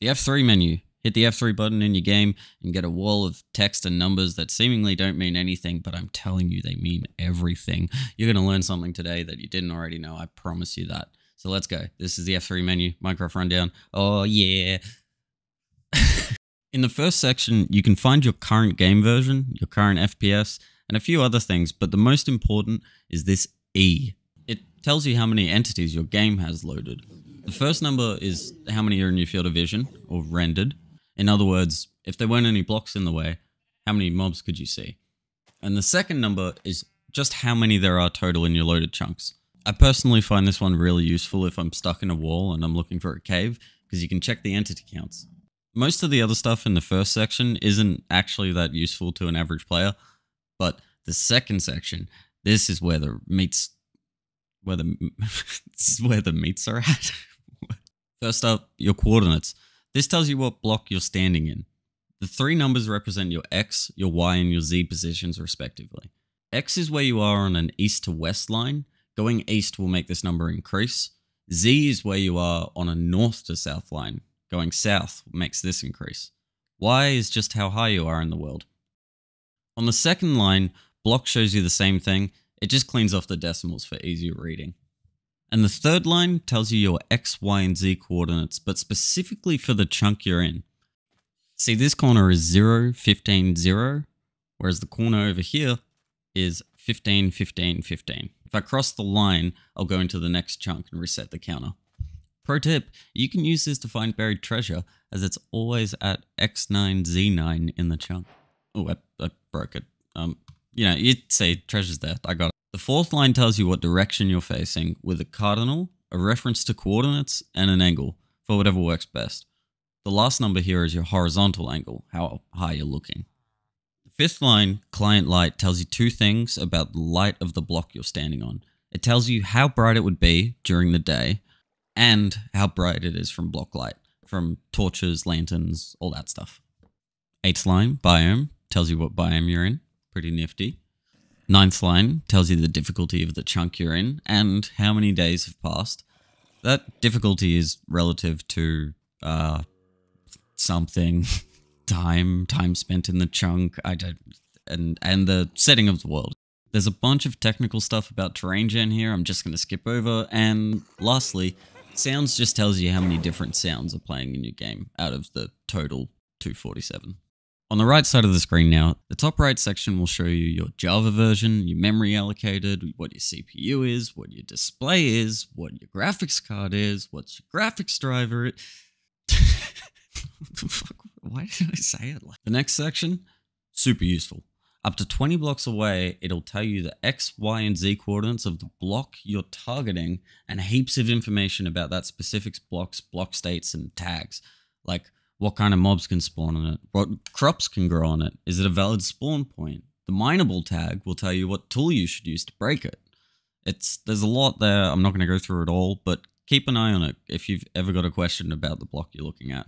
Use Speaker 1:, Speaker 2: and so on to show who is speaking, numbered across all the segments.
Speaker 1: The F3 menu. Hit the F3 button in your game and get a wall of text and numbers that seemingly don't mean anything, but I'm telling you, they mean everything. You're going to learn something today that you didn't already know. I promise you that. So let's go. This is the F3 menu, Minecraft Rundown. Oh, yeah. in the first section, you can find your current game version, your current FPS, and a few other things, but the most important is this E. It tells you how many entities your game has loaded. The first number is how many are in your field of vision or rendered. In other words, if there weren't any blocks in the way, how many mobs could you see? And the second number is just how many there are total in your loaded chunks. I personally find this one really useful if I'm stuck in a wall and I'm looking for a cave, because you can check the entity counts. Most of the other stuff in the first section isn't actually that useful to an average player, but the second section, this is where the meats, where the, this is where the meats are at. First up, your coordinates. This tells you what block you're standing in. The three numbers represent your X, your Y, and your Z positions respectively. X is where you are on an east to west line. Going east will make this number increase. Z is where you are on a north to south line. Going south makes this increase. Y is just how high you are in the world. On the second line, block shows you the same thing. It just cleans off the decimals for easier reading. And the third line tells you your x, y, and z coordinates, but specifically for the chunk you're in. See, this corner is 0, 15, 0, whereas the corner over here is 15, 15, 15. If I cross the line, I'll go into the next chunk and reset the counter. Pro tip, you can use this to find buried treasure, as it's always at X9, Z9 in the chunk. Oh, I, I broke it. Um, you know, you'd say treasure's there. I got it. The fourth line tells you what direction you're facing with a cardinal, a reference to coordinates, and an angle for whatever works best. The last number here is your horizontal angle, how high you're looking. The fifth line, client light, tells you two things about the light of the block you're standing on. It tells you how bright it would be during the day and how bright it is from block light, from torches, lanterns, all that stuff. Eighth line, biome, tells you what biome you're in. Pretty nifty. Ninth line tells you the difficulty of the chunk you're in and how many days have passed. That difficulty is relative to uh, something, time, time spent in the chunk, I don't, and and the setting of the world. There's a bunch of technical stuff about terrain gen here. I'm just going to skip over. And lastly, sounds just tells you how many different sounds are playing in your game out of the total 247. On the right side of the screen now, the top right section will show you your Java version, your memory allocated, what your CPU is, what your display is, what your graphics card is, what's your graphics driver. fuck? Why did I say it like The next section, super useful. Up to 20 blocks away, it'll tell you the X, Y, and Z coordinates of the block you're targeting and heaps of information about that specific block's block states and tags, like what kind of mobs can spawn on it? What crops can grow on it? Is it a valid spawn point? The mineable tag will tell you what tool you should use to break it. It's There's a lot there. I'm not going to go through it all, but keep an eye on it if you've ever got a question about the block you're looking at.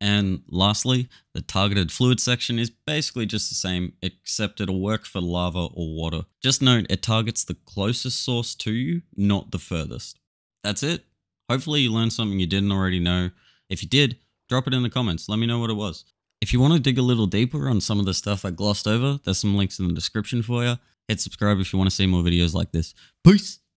Speaker 1: And lastly, the targeted fluid section is basically just the same, except it'll work for lava or water. Just note, it targets the closest source to you, not the furthest. That's it. Hopefully you learned something you didn't already know. If you did, Drop it in the comments. Let me know what it was. If you want to dig a little deeper on some of the stuff I glossed over, there's some links in the description for you. Hit subscribe if you want to see more videos like this. Peace!